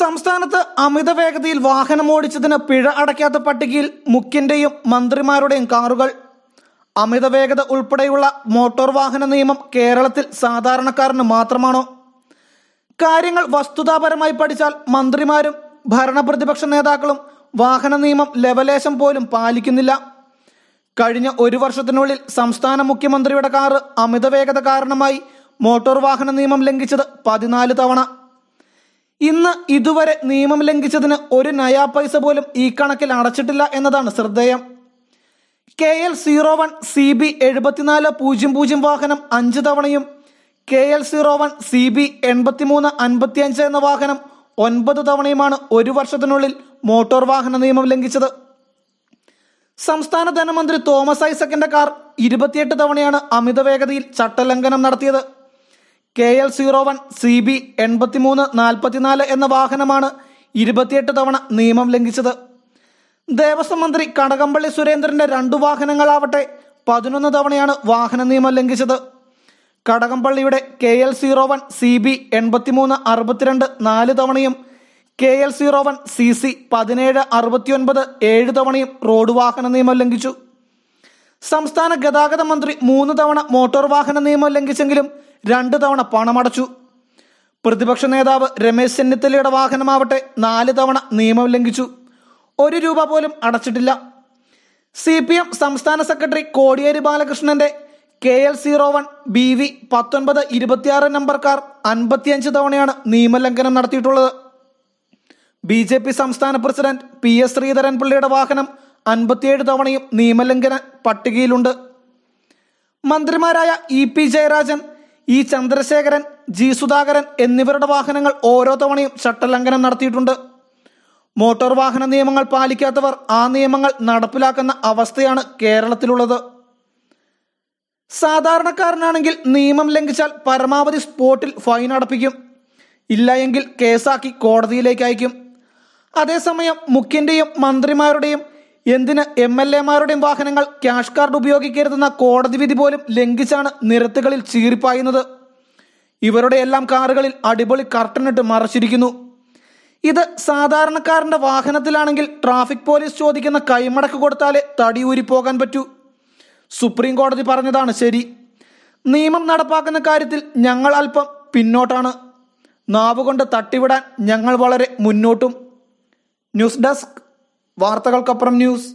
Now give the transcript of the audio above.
സംസ്ഥാനത്ത് അമിത വേഗതയിൽ വാഹനമോടിച്ചതിന് പിഴ അടയ്ക്കാത്ത പട്ടികയിൽ മുഖ്യന്റെയും മന്ത്രിമാരുടെയും കാറുകൾ അമിത വേഗത ഉൾപ്പെടെയുള്ള മോട്ടോർ വാഹന നിയമം കേരളത്തിൽ സാധാരണക്കാരന് മാത്രമാണോ കാര്യങ്ങൾ വസ്തുതാപരമായി പഠിച്ചാൽ മന്ത്രിമാരും ഭരണപ്രതിപക്ഷ നേതാക്കളും വാഹന നിയമം ലവലേശം പോലും പാലിക്കുന്നില്ല കഴിഞ്ഞ ഒരു വർഷത്തിനുള്ളിൽ സംസ്ഥാന മുഖ്യമന്ത്രിയുടെ കാറ് അമിത വേഗത കാരണമായി മോട്ടോർ വാഹന നിയമം ലംഘിച്ചത് പതിനാല് തവണ ഇന്ന് ഇതുവരെ നിയമം ലംഘിച്ചതിന് ഒരു നയാ പൈസ പോലും ഈ കണക്കിൽ അടച്ചിട്ടില്ല എന്നതാണ് ശ്രദ്ധേയം K L zero one C B എഴുപത്തിനാല് പൂജ്യം പൂജ്യം വാഹനം അഞ്ച് തവണയും K L zero one C B എൺപത്തിമൂന്ന് അൻപത്തിയഞ്ച് എന്ന വാഹനം ഒൻപത് തവണയുമാണ് ഒരു വർഷത്തിനുള്ളിൽ മോട്ടോർ വാഹന നിയമം ലംഘിച്ചത് സംസ്ഥാന ധനമന്ത്രി തോമസ് ഐസക്കിന്റെ കാർ ഇരുപത്തിയെട്ട് തവണയാണ് അമിത വേഗതയിൽ ചട്ടലംഘനം നടത്തിയത് K L zero one C B എൺപത്തിമൂന്ന് നാൽപ്പത്തിനാല് എന്ന വാഹനമാണ് ഇരുപത്തിയെട്ട് തവണ നിയമം ലംഘിച്ചത് ദേവസ്വം മന്ത്രി കടകംപള്ളി സുരേന്ദ്രന്റെ രണ്ടു വാഹനങ്ങളാവട്ടെ പതിനൊന്ന് തവണയാണ് വാഹന നിയമം ലംഘിച്ചത് കടകംപള്ളിയുടെ K L zero one C B എൺപത്തിമൂന്ന് അറുപത്തിരണ്ട് നാല് തവണയും K L zero one C C പതിനേഴ് അറുപത്തിയൊൻപത് ഏഴ് തവണയും റോഡ് വാഹന നിയമം ലംഘിച്ചു സംസ്ഥാന ഗതാഗത മന്ത്രി മൂന്ന് തവണ മോട്ടോർ വാഹന നിയമം ലംഘിച്ചെങ്കിലും രണ്ട് തവണ പണമടച്ചു പ്രതിപക്ഷ നേതാവ് രമേശ് ചെന്നിത്തലയുടെ വാഹനമാവട്ടെ നാല് തവണ നിയമം ലംഘിച്ചു ഒരു രൂപ പോലും അടച്ചിട്ടില്ല സി പി എം സംസ്ഥാന സെക്രട്ടറി കോടിയേരി ബാലകൃഷ്ണന്റെ K L zero one B V പത്തൊൻപത് ഇരുപത്തിയാറ് നമ്പർ കാർ അൻപത്തിയഞ്ച് തവണയാണ് നിയമലംഘനം നടത്തിയിട്ടുള്ളത് ബി ജെ പി സംസ്ഥാന പ്രസിഡന്റ് പി എസ് ശ്രീധരൻപിള്ളയുടെ വാഹനം അൻപത്തിയേഴ് തവണയും നിയമലംഘന പട്ടികയിലുണ്ട് മന്ത്രിമാരായ E P Jayarajan E Chandrasekharan G Sudhakaran എന്നിവരുടെ വാഹനങ്ങൾ ഓരോ തവണയും ചട്ടലംഘനം നടത്തിയിട്ടുണ്ട് മോട്ടോർ വാഹന നിയമങ്ങൾ പാലിക്കാത്തവർ ആ നിയമങ്ങൾ നടപ്പിലാക്കുന്ന അവസ്ഥയാണ് കേരളത്തിലുള്ളത് സാധാരണക്കാരനാണെങ്കിൽ നിയമം ലംഘിച്ചാൽ പരമാവധി സ്പോട്ടിൽ ഫൈൻ അടപ്പിക്കും ഇല്ല എങ്കിൽ കേസാക്കി കോടതിയിലേക്ക് അയക്കും അതേസമയം മുഖ്യന്റെയും മന്ത്രിമാരുടെയും എന്തിന് എം എൽ എമാരുടെയും വാഹനങ്ങൾ ക്യാഷ് കാർഡ് ഉപയോഗിക്കരുതെന്ന കോടതി വിധി പോലും ലംഘിച്ചാണ് നിരത്തുകളിൽ ചീറിപ്പായുന്നത് ഇവരുടെ എല്ലാം കാറുകളിൽ അടിപൊളി കർട്ടനിട്ട് മറച്ചിരിക്കുന്നു ഇത് സാധാരണക്കാരന്റെ വാഹനത്തിലാണെങ്കിൽ ട്രാഫിക് പോലീസ് ചോദിക്കുന്ന കൈമടക്ക് കൊടുത്താലേ തടിയൂരി പോകാൻ പറ്റൂ സുപ്രീം കോടതി പറഞ്ഞതാണ് ശരി നിയമം നടപ്പാക്കുന്ന കാര്യത്തിൽ ഞങ്ങൾ അല്പം പിന്നോട്ടാണ് നാവുകൊണ്ട് തട്ടിവിടാൻ ഞങ്ങൾ വളരെ മുന്നോട്ടും ന്യൂസ് ഡെസ്ക് വാർത്തകൾക്കപ്പുറം ന്യൂസ്